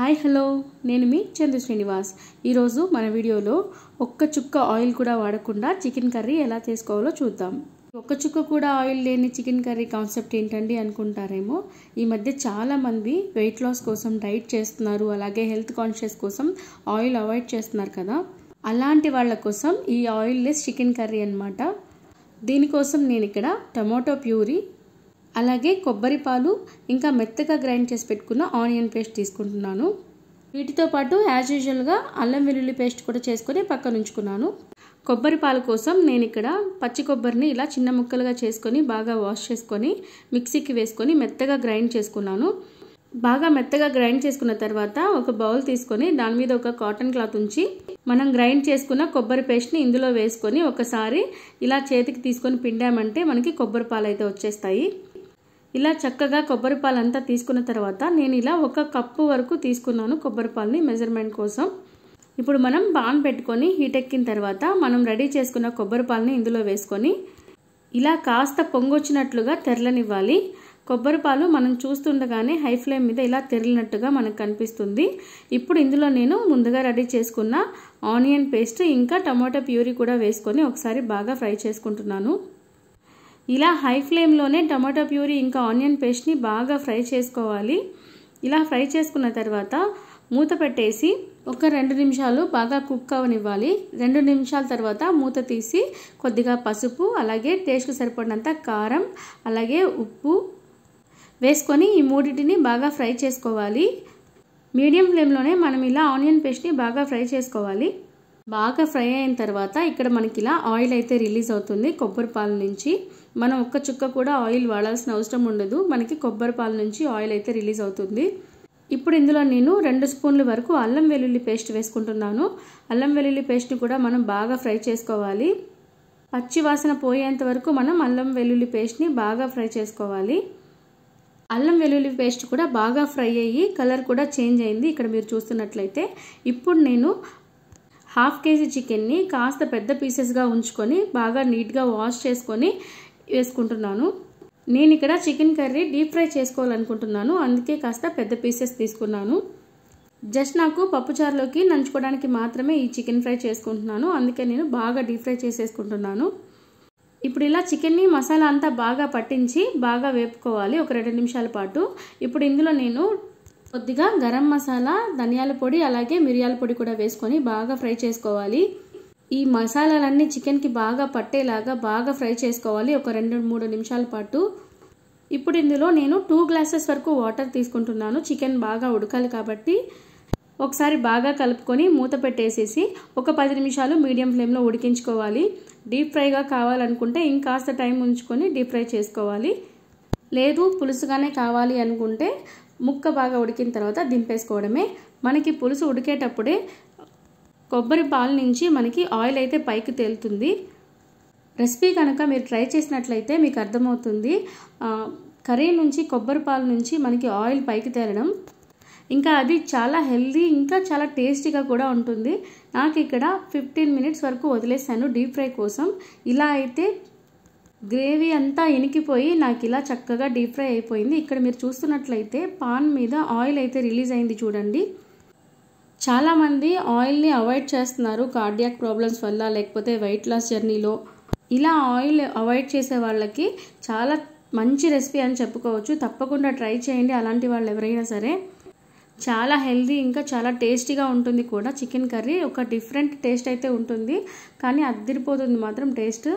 hi hello నేను మీ చంద్ర శ్రీనివాస్ ఈరోజు మన వీడియోలో ఒక్క చుక్క ఆయిల్ కూడా వాడకుండా చికెన్ కర్రీ ఎలా చేసుకోవాలో చూద్దాం ఒక్క చుక్క కూడా ఆయిల్ లేని చికెన్ కర్రీ కాన్సెప్ట్ ఏంటండి అనుకుంటారేమో ఈ మధ్య చాలామంది వెయిట్ లాస్ కోసం డైట్ చేస్తున్నారు అలాగే హెల్త్ కాన్షియస్ కోసం ఆయిల్ అవాయిడ్ చేస్తున్నారు కదా అలాంటి వాళ్ళ కోసం ఈ ఆయిల్ లెస్ చికెన్ కర్రీ అనమాట దీనికోసం నేను ఇక్కడ టమాటో ప్యూరీ అలాగే కొబ్బరి పాలు ఇంకా మెత్తగా గ్రైండ్ చేసి పెట్టుకున్న ఆనియన్ పేస్ట్ తీసుకుంటున్నాను వీటితో పాటు యాజ్ యూజువల్గా అల్లం వెల్లుల్లి పేస్ట్ కూడా చేసుకొని పక్కన ఉంచుకున్నాను కొబ్బరి పాలు కోసం నేను ఇక్కడ పచ్చి కొబ్బరిని ఇలా చిన్న ముక్కలుగా చేసుకొని బాగా వాష్ చేసుకొని మిక్సీకి వేసుకొని మెత్తగా గ్రైండ్ చేసుకున్నాను బాగా మెత్తగా గ్రైండ్ చేసుకున్న తర్వాత ఒక బౌల్ తీసుకొని దాని మీద ఒక కాటన్ క్లాత్ ఉంచి మనం గ్రైండ్ చేసుకున్న కొబ్బరి పేస్ట్ని ఇందులో వేసుకొని ఒకసారి ఇలా చేతికి తీసుకొని పిండామంటే మనకి కొబ్బరి పాలు అయితే వచ్చేస్తాయి ఇలా చక్కగా కొబ్బరిపాలు అంతా తీసుకున్న తర్వాత నేను ఇలా ఒక కప్పు వరకు తీసుకున్నాను కొబ్బరిపాలని మెజర్మెంట్ కోసం ఇప్పుడు మనం బాన్ పెట్టుకొని హీట్ ఎక్కిన తర్వాత మనం రెడీ చేసుకున్న కొబ్బరిపాలని ఇందులో వేసుకొని ఇలా కాస్త పొంగొచ్చినట్లుగా తెరలనివ్వాలి కొబ్బరిపాలు మనం చూస్తుండగానే హై ఫ్లేమ్ మీద ఇలా తెరిలినట్టుగా మనకు కనిపిస్తుంది ఇప్పుడు ఇందులో నేను ముందుగా రెడీ చేసుకున్న ఆనియన్ పేస్ట్ ఇంకా టమాటా ప్యూరీ కూడా వేసుకొని ఒకసారి బాగా ఫ్రై చేసుకుంటున్నాను ఇలా హై ఫ్లేమ్లోనే టమాటా ప్యూరీ ఇంకా ఆనియన్ పేస్ట్ని బాగా ఫ్రై చేసుకోవాలి ఇలా ఫ్రై చేసుకున్న తర్వాత మూత పెట్టేసి ఒక రెండు నిమిషాలు బాగా కుక్ అవనివ్వాలి రెండు నిమిషాల తర్వాత మూత తీసి కొద్దిగా పసుపు అలాగే టేస్ట్కి సరిపడినంత కారం అలాగే ఉప్పు వేసుకొని ఈ మూడింటిని బాగా ఫ్రై చేసుకోవాలి మీడియం ఫ్లేమ్లోనే మనం ఇలా ఆనియన్ పేస్ట్ని బాగా ఫ్రై చేసుకోవాలి బాగా ఫ్రై అయిన తర్వాత ఇక్కడ మనకి ఇలా ఆయిల్ అయితే రిలీజ్ అవుతుంది కొబ్బరి పాల నుంచి మనం ఒక్క చుక్క కూడా ఆయిల్ వాడాల్సిన అవసరం ఉండదు మనకి కొబ్బరి పాలు నుంచి ఆయిల్ అయితే రిలీజ్ అవుతుంది ఇప్పుడు ఇందులో నేను రెండు స్పూన్ల వరకు అల్లం వెల్లుల్లి పేస్ట్ వేసుకుంటున్నాను అల్లం వెల్లుల్లి పేస్ట్ని కూడా మనం బాగా ఫ్రై చేసుకోవాలి పచ్చి వాసన పోయేంత వరకు మనం అల్లం వెల్లుల్లి పేస్ట్ని బాగా ఫ్రై చేసుకోవాలి అల్లం వెల్లుల్లి పేస్ట్ కూడా బాగా ఫ్రై అయ్యి కలర్ కూడా చేంజ్ అయింది ఇక్కడ మీరు చూస్తున్నట్లయితే ఇప్పుడు నేను హాఫ్ కేజీ చికెన్ని కాస్త పెద్ద పీసెస్గా ఉంచుకొని బాగా నీట్గా వాష్ చేసుకొని వేసుకుంటున్నాను నేను ఇక్కడ చికెన్ కర్రీ డీప్ ఫ్రై చేసుకోవాలనుకుంటున్నాను అందుకే కాస్త పెద్ద పీసెస్ తీసుకున్నాను జస్ట్ నాకు పప్పుచారులోకి నంచుకోవడానికి మాత్రమే ఈ చికెన్ ఫ్రై చేసుకుంటున్నాను అందుకే నేను బాగా డీప్ ఫ్రై చేసేసుకుంటున్నాను ఇప్పుడు ఇలా చికెన్ని మసాలా అంతా బాగా పట్టించి బాగా వేపుకోవాలి ఒక రెండు నిమిషాల పాటు ఇప్పుడు ఇందులో నేను కొద్దిగా గరం మసాలా ధనియాల పొడి అలాగే మిరియాల పొడి కూడా వేసుకొని బాగా ఫ్రై చేసుకోవాలి ఈ మసాలాలన్నీ చికెన్కి బాగా పట్టేలాగా బాగా ఫ్రై చేసుకోవాలి ఒక రెండు మూడు నిమిషాల పాటు ఇప్పుడు ఇందులో నేను టూ గ్లాసెస్ వరకు వాటర్ తీసుకుంటున్నాను చికెన్ బాగా ఉడకాలి కాబట్టి ఒకసారి బాగా కలుపుకొని మూత పెట్టేసేసి ఒక పది నిమిషాలు మీడియం ఫ్లేమ్లో ఉడికించుకోవాలి డీప్ ఫ్రైగా కావాలనుకుంటే ఇంకాస్త టైం ఉంచుకొని డీప్ ఫ్రై చేసుకోవాలి లేదు పులుసుగానే కావాలి అనుకుంటే ముక్క బాగా ఉడికిన తర్వాత దింపేసుకోవడమే మనకి పులుసు ఉడికేటప్పుడే కొబ్బరి పాలు నుంచి మనకి ఆయిల్ అయితే పైకి తేలుతుంది రెసిపీ కనుక మీరు ట్రై చేసినట్లయితే మీకు అర్థమవుతుంది కర్రీ నుంచి కొబ్బరి పాలు నుంచి మనకి ఆయిల్ పైకి తేలడం ఇంకా అది చాలా హెల్దీ ఇంకా చాలా టేస్టీగా కూడా ఉంటుంది నాకు ఇక్కడ ఫిఫ్టీన్ మినిట్స్ వరకు వదిలేసాను డీప్ ఫ్రై కోసం ఇలా అయితే గ్రేవీ అంతా ఇనికిపోయి నాకు ఇలా చక్కగా డీప్ ఫ్రై అయిపోయింది ఇక్కడ మీరు చూస్తున్నట్లయితే పాన్ మీద ఆయిల్ అయితే రిలీజ్ అయింది చూడండి చాలామంది ఆయిల్ని అవాయిడ్ చేస్తున్నారు కార్డియాక్ ప్రాబ్లమ్స్ వల్ల లేకపోతే వెయిట్ లాస్ జర్నీలో ఇలా ఆయిల్ అవాయిడ్ చేసే వాళ్ళకి చాలా మంచి రెసిపీ అని చెప్పుకోవచ్చు తప్పకుండా ట్రై చేయండి అలాంటి వాళ్ళు ఎవరైనా సరే చాలా హెల్దీ ఇంకా చాలా టేస్టీగా ఉంటుంది కూడా చికెన్ కర్రీ ఒక డిఫరెంట్ టేస్ట్ అయితే ఉంటుంది కానీ అద్దరిపోతుంది మాత్రం టేస్ట్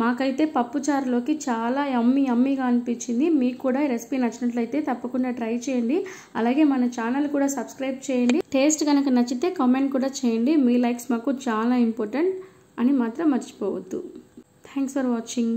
మాకైతే పప్పుచారులోకి చాలా అమ్మి అమ్మిగా అనిపించింది మీకు కూడా ఈ రెసిపీ నచ్చినట్లయితే తప్పకుండా ట్రై చేయండి అలాగే మన ఛానల్ కూడా సబ్స్క్రైబ్ చేయండి టేస్ట్ కనుక నచ్చితే కామెంట్ కూడా చేయండి మీ లైక్స్ మాకు చాలా ఇంపార్టెంట్ అని మాత్రం మర్చిపోవద్దు థ్యాంక్స్ ఫర్ వాచింగ్